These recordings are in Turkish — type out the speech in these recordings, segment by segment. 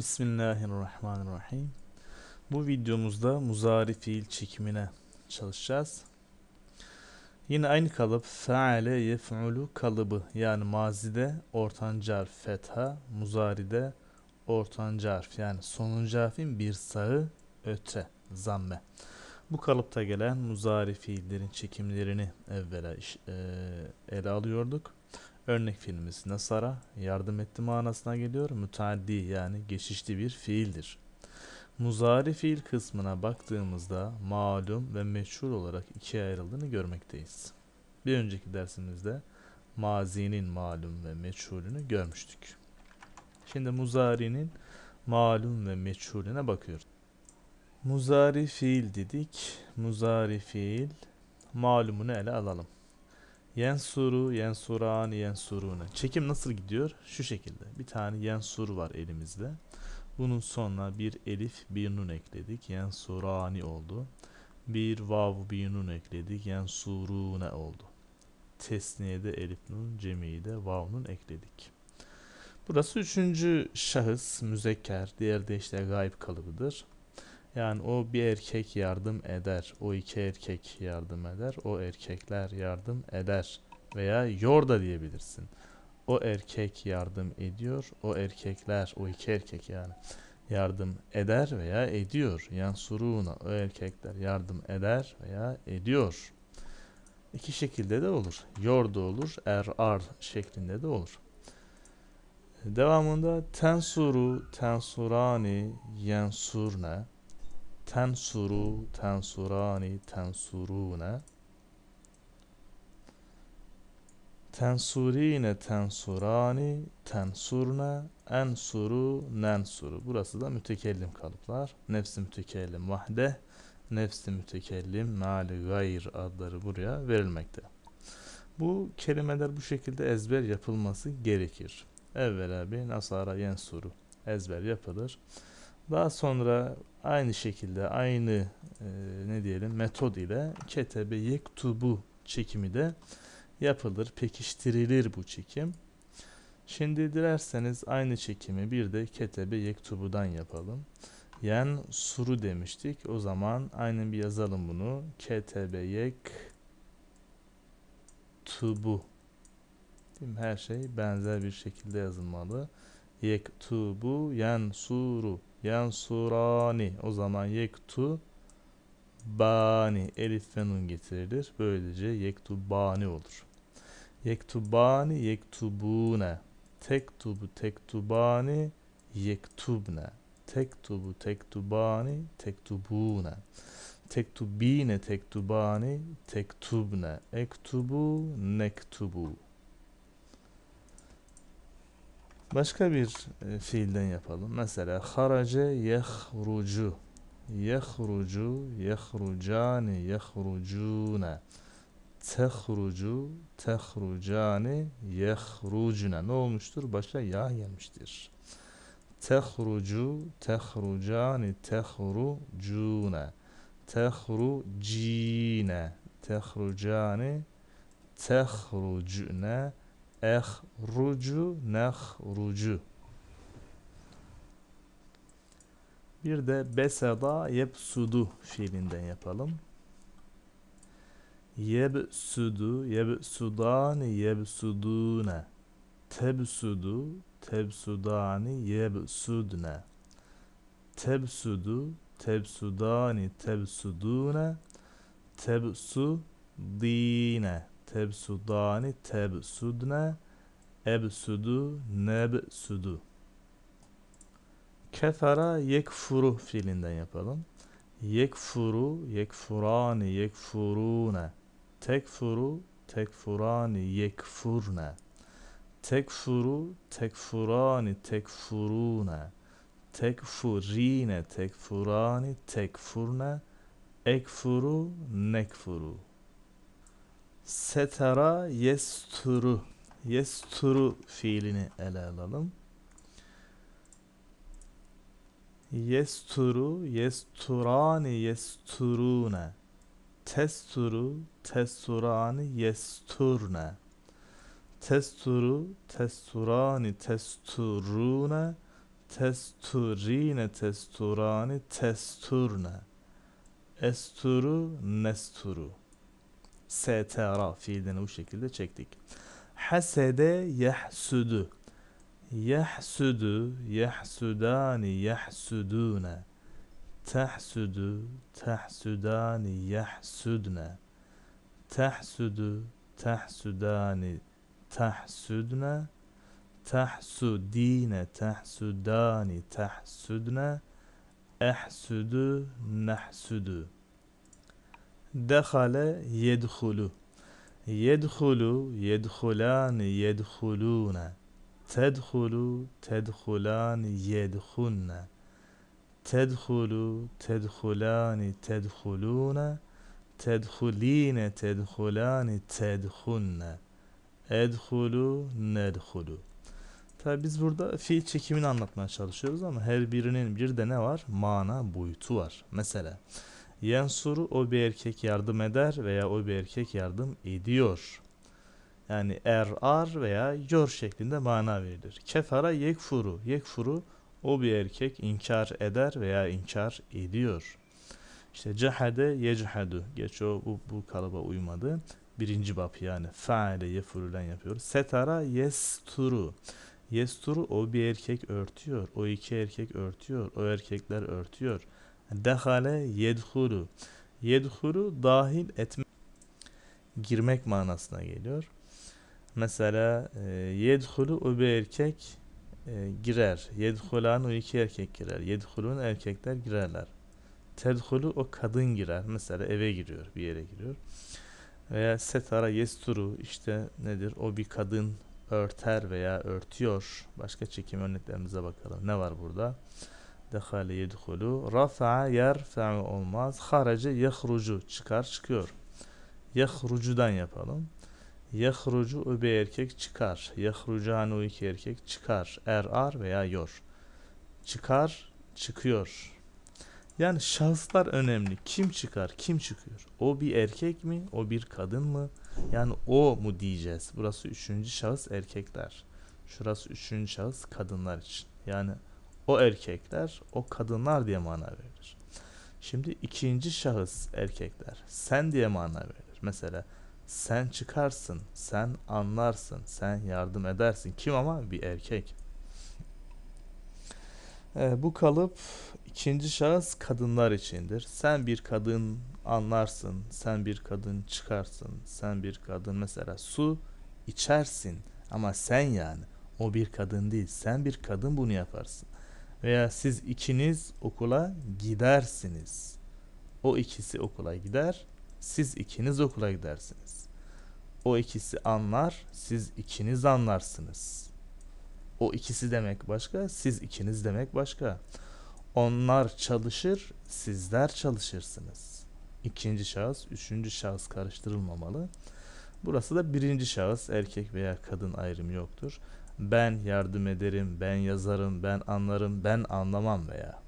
Bismillahirrahmanirrahim. Bu videomuzda muzari fiil çekimine çalışacağız. Yine aynı kalıp feale yef'ulu kalıbı yani mazide ortanca harf fetha, muzaride ortanca harf yani sonuncu harfin bir sağı öte zamme. Bu kalıpta gelen muzari fiillerin çekimlerini evvela iş, e, ele alıyorduk. Örnek fiilimiz Nasara yardım etti manasına geliyor. Müteaddi yani geçişli bir fiildir. Muzari fiil kısmına baktığımızda malum ve meşhur olarak ikiye ayrıldığını görmekteyiz. Bir önceki dersimizde mazinin malum ve meçhulünü görmüştük. Şimdi muzari'nin malum ve meçhulüne bakıyoruz. Muzari fiil dedik. Muzari fiil malumunu ele alalım. Yensuru, Yensuran, Yensurune. Çekim nasıl gidiyor? Şu şekilde. Bir tane Yensur var elimizde. Bunun sonuna bir elif, bir nun ekledik. Yensurani oldu. Bir vav, bir nun ekledik. Yensurune oldu. Tesniye de elif nun, cemiyi de vav nun ekledik. Burası üçüncü şahıs, müzekker, diğer de işte gayb kalıbıdır. Yani o bir erkek yardım eder. O iki erkek yardım eder. O erkekler yardım eder. Veya yor da diyebilirsin. O erkek yardım ediyor. O erkekler, o iki erkek yani yardım eder veya ediyor. Yansuruna o erkekler yardım eder veya ediyor. İki şekilde de olur. Yor da olur, er ar şeklinde de olur. Devamında tensuru, tensurani, yensurne Tensuru, tensurani, tensurune. Tensurine, tensurani, tensurne, ensuru, nensuru. Burası da mütekellim kalıplar. Nefsi mütekellim vahde, nefsi mütekellim nali gayr adları buraya verilmekte. Bu kelimeler bu şekilde ezber yapılması gerekir. Evvela bir nasara yensuru ezber yapılır. Daha sonra aynı şekilde aynı e, ne diyelim metod ile ketebe yektubu çekimi de yapılır, pekiştirilir bu çekim. Şimdi dilerseniz aynı çekimi bir de ketebe yektubudan yapalım. Yen suru demiştik. O zaman aynı bir yazalım bunu. Ketebe yek tubu. Değil mi? Her şey benzer bir şekilde yazılmalı. Yektubu yen suru. Yansurani. O zaman yektu bani. Elif ve nun getirilir. Böylece yektu bani olur. Yektu bani, yektubune. Tektubu tektubani, yektubne. Tektubu tektubani, tektubune. Tektubine tektubani, tektubne. Ektubu nektubu. Başka bir e, fiilden yapalım. Mesela harace yehrucu. Yehrucu, yehrucani, yehrucuna. Tehrucu, tehrucani, yehrucuna. Ne olmuştur? Başa ya gelmiştir. Tehrucu, tehrucani, tehrucuna. Tehrucine, tehrucani, tehrucuna. Ehrucu nehrucu. Bir de beseda yebsudu fiilinden yapalım. Yebsudu, yebsudani, yebsudune. Tebsudu, tebsudani, yebsudne. Tebsudu, tebsudani, tebsudune. Tebsudine tebsudani tebsudne ebsudu nebsudu kefara yekfuru fiilinden yapalım yekfuru yekfurani yekfurune tekfuru tekfurani yekfurne tekfuru tekfurani tekfurune tekfurine tekfurani tekfurne ekfuru nekfuru setera yesturu yesturu fiilini ele alalım. Yesturu, yesturani, yesturune. Testuru, testurani, yesturne. Testuru, testurani, testurune. Testurine, testurani, testurne. Esturu, nesturu setera fiilini bu şekilde çektik. Hasede yahsudu. Yahsudu, yahsudani, yahsuduna. Tahsudu, tahsudani, yahsudna. Tahsudu, tahsudani, tahsudna. Tahsudine, tahsudani, tahsudna. Ehsudu, nahsudu. Dehale yedhulu. Yedhulu, yedhulan, yedhuluna. Tedhulu, tedhulan, yedhunna. Tedhulu, tedhulan, tedhuluna. Tedhuline, tedhulan, tedhunna. Edhulu, nedhulu. Tabi biz burada fiil çekimini anlatmaya çalışıyoruz ama her birinin bir de ne var? Mana boyutu var. Mesela Yensuru o bir erkek yardım eder veya o bir erkek yardım ediyor. Yani er veya yor şeklinde mana verilir. Kefara yekfuru. Yekfuru o bir erkek inkar eder veya inkar ediyor. İşte cehade yechadu. Geç o bu, bu kalıba uymadı. Birinci bab yani faile yefurülen yapıyoruz. Setara yesturu. Yesturu o bir erkek örtüyor. O iki erkek örtüyor. O erkekler örtüyor. Dehale yedhuru, yedhuru dahil etme girmek manasına geliyor. Mesela e, yedhulu o bir erkek e, girer. Yedhulan o iki erkek girer. Yedhulun erkekler girerler. Tedhulu o kadın girer. Mesela eve giriyor, bir yere giriyor. Veya setara yesturu işte nedir? O bir kadın örter veya örtüyor. Başka çekim örneklerimize bakalım. Ne var burada? Dehale yedhulu. Rafa'a yerfe'u olmaz. Harace yehrucu. Çıkar çıkıyor. Yehrucudan yapalım. Yehrucu öbe erkek çıkar. Yehrucanu hani iki erkek çıkar. Erar veya yor. Çıkar, çıkıyor. Yani şahıslar önemli. Kim çıkar, kim çıkıyor? O bir erkek mi, o bir kadın mı? Yani o mu diyeceğiz. Burası üçüncü şahıs erkekler. Şurası üçüncü şahıs kadınlar için. Yani o erkekler, o kadınlar diye mana verir. Şimdi ikinci şahıs erkekler, sen diye mana verir. Mesela sen çıkarsın, sen anlarsın, sen yardım edersin. Kim ama? Bir erkek. E, bu kalıp ikinci şahıs kadınlar içindir. Sen bir kadın anlarsın, sen bir kadın çıkarsın, sen bir kadın mesela su içersin ama sen yani o bir kadın değil sen bir kadın bunu yaparsın veya siz ikiniz okula gidersiniz. O ikisi okula gider, siz ikiniz okula gidersiniz. O ikisi anlar, siz ikiniz anlarsınız. O ikisi demek başka, siz ikiniz demek başka. Onlar çalışır, sizler çalışırsınız. İkinci şahıs, üçüncü şahıs karıştırılmamalı. Burası da birinci şahıs, erkek veya kadın ayrımı yoktur ben yardım ederim, ben yazarım, ben anlarım, ben anlamam veya.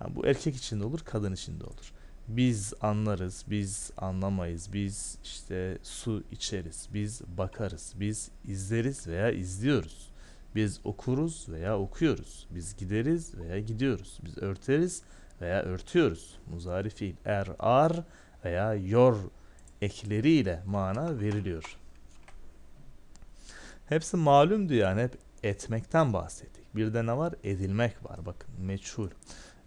Yani bu erkek için de olur, kadın için de olur. Biz anlarız, biz anlamayız, biz işte su içeriz, biz bakarız, biz izleriz veya izliyoruz. Biz okuruz veya okuyoruz. Biz gideriz veya gidiyoruz. Biz örteriz veya örtüyoruz. Muzari er ar veya yor ekleriyle mana veriliyor. Hepsi malumdu yani hep etmekten bahsettik. Bir de ne var? Edilmek var bakın meçhul.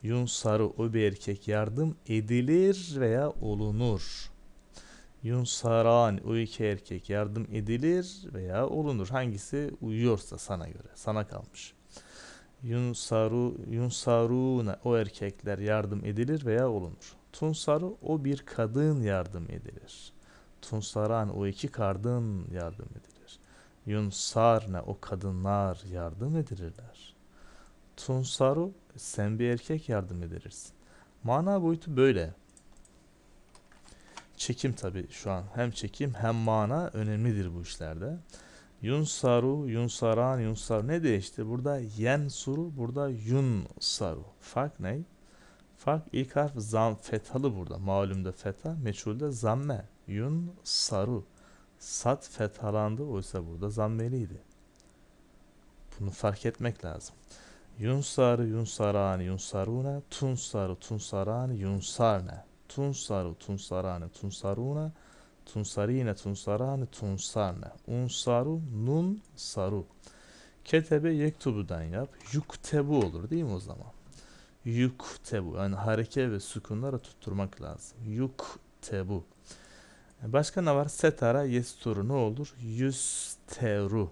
Yun sarı o bir erkek yardım edilir veya olunur. Yun saran o iki erkek yardım edilir veya olunur. Hangisi uyuyorsa sana göre. Sana kalmış. Yun saru yun saruna o erkekler yardım edilir veya olunur. Tun saru o bir kadın yardım edilir. Tun saran o iki kadın yardım edilir. Yunsarne o kadınlar yardım edirler. Tunsaru sen bir erkek yardım edilirsin. Mana boyutu böyle. Çekim tabi şu an hem çekim hem mana önemlidir bu işlerde. Yunsaru, Yunsaran, Yunsar ne değişti? Burada Yensuru, burada Yunsaru. Fark ne? Fark ilk harf zam fethalı burada. Malumda fetha, meçhulde zamme. Yunsaru. Sat fethalandı oysa burada zammeliydi. Bunu fark etmek lazım. Yunsarı yunsarani yunsaruna, tunsarı tunsarani yunsarne, tunsarı tunsarani tunsaruna, tunsarine tunsarani tunsarne, unsaru nun saru. Ketebe yektubudan yap, yuktebu olur değil mi o zaman? Yuktebu, yani hareke ve sükunlara tutturmak lazım. Yuktebu. Başka ne var? Setara yesturu ne olur? Yüsteru.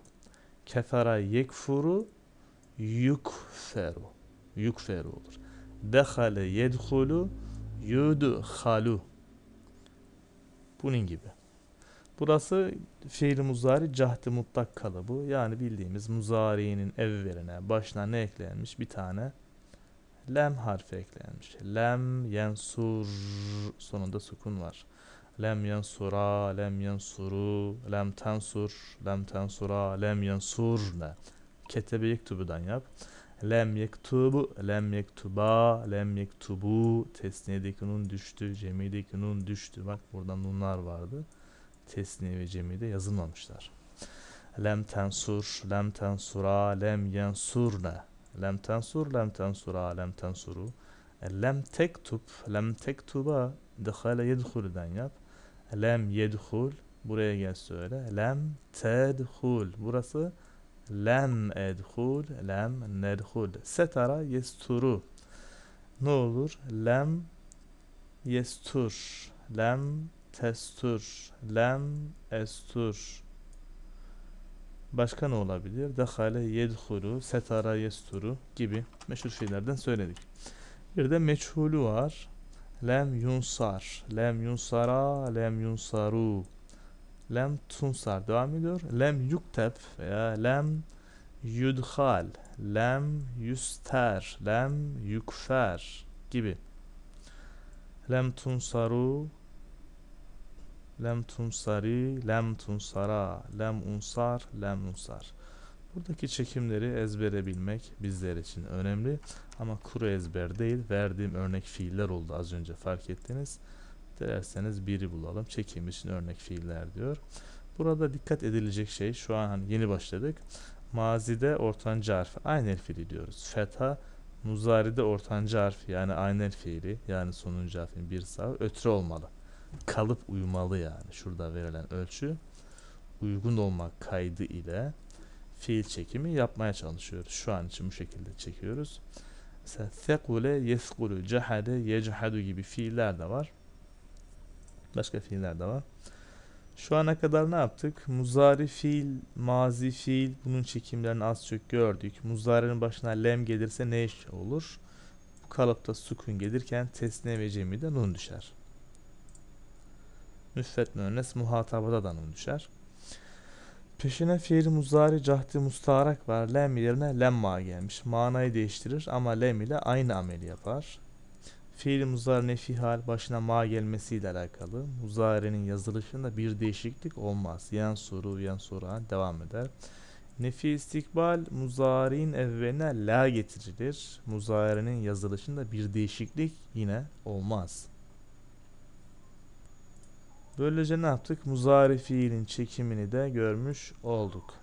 Kefara yekfuru. Yukferu. Yukferu olur. Dehale yedhulu. yudu halu. Bunun gibi. Burası fiil muzari cahdi mutlak kalıbı. Yani bildiğimiz muzari'nin evveline, başına ne eklenmiş? Bir tane lem harfi eklenmiş. Lem yensur sonunda sukun var lem yansura, lem yansuru, lem tensur, lem tensura, lem yansur yansurne. Ketebe yektubudan yap. Lem yektubu, lem yektuba, lem yektubu. Tesniyedeki nun düştü, cemideki nun düştü. Bak burada nunlar vardı. Tesniye ve cemide yazılmamışlar. Lem tensur, lem tensura, lem yansur ne? Lem tensur, lem tensura, lem tensuru. E, lem tektub, lem tektuba, dehale yedhulüden yap lem yedhul buraya gel söyle lem tedhul burası lem edhul lem nedhul setara yesturu ne olur lem yestur lem testur lem estur başka ne olabilir dehale yedhulu setara yesturu gibi meşhur şeylerden söyledik bir de meçhul'u var Lem yunsar. Lem yunsara. Lem yunsaru. Lem tunsar. Devam ediyor. Lem yuktep veya lem yudhal. Lem yuster, Lem yukfer gibi. Lem tunsaru. Lem tunsari. Lem tunsara. Lem unsar. Lem unsar. Buradaki çekimleri ezbere bilmek bizler için önemli ama kuru ezber değil verdiğim örnek fiiller oldu az önce fark ettiniz. Dilerseniz biri bulalım çekim için örnek fiiller diyor. Burada dikkat edilecek şey şu an hani yeni başladık. Mazide ortanca harfi aynel fiili diyoruz. Fetha muzaride ortanca harfi yani aynel fiili yani sonuncu harfin bir sağ ötre olmalı. Kalıp uyumalı yani şurada verilen ölçü uygun olmak kaydı ile fiil çekimi yapmaya çalışıyoruz. Şu an için bu şekilde çekiyoruz. Mesela sekule, yeskulu, cehade, yechadu gibi fiiller de var. Başka fiiller de var. Şu ana kadar ne yaptık? Muzari fiil, mazi fiil bunun çekimlerini az çok gördük. Muzari'nin başına lem gelirse ne iş olur? Bu kalıpta sukun gelirken tesne ve cemi de nun düşer. Müffet müennes muhatabada da nun düşer. Peşine fiil muzari cahdi mustarak var. Lem yerine lemma gelmiş. Manayı değiştirir ama lem ile aynı ameli yapar. Fiil muzari nefi hal başına ma gelmesiyle alakalı. Muzari'nin yazılışında bir değişiklik olmaz. Yan soru yan soru devam eder. Nefi istikbal muzari'nin evveline la getirilir. Muzari'nin yazılışında bir değişiklik yine olmaz. Böylece ne yaptık? Muzari fiilin çekimini de görmüş olduk.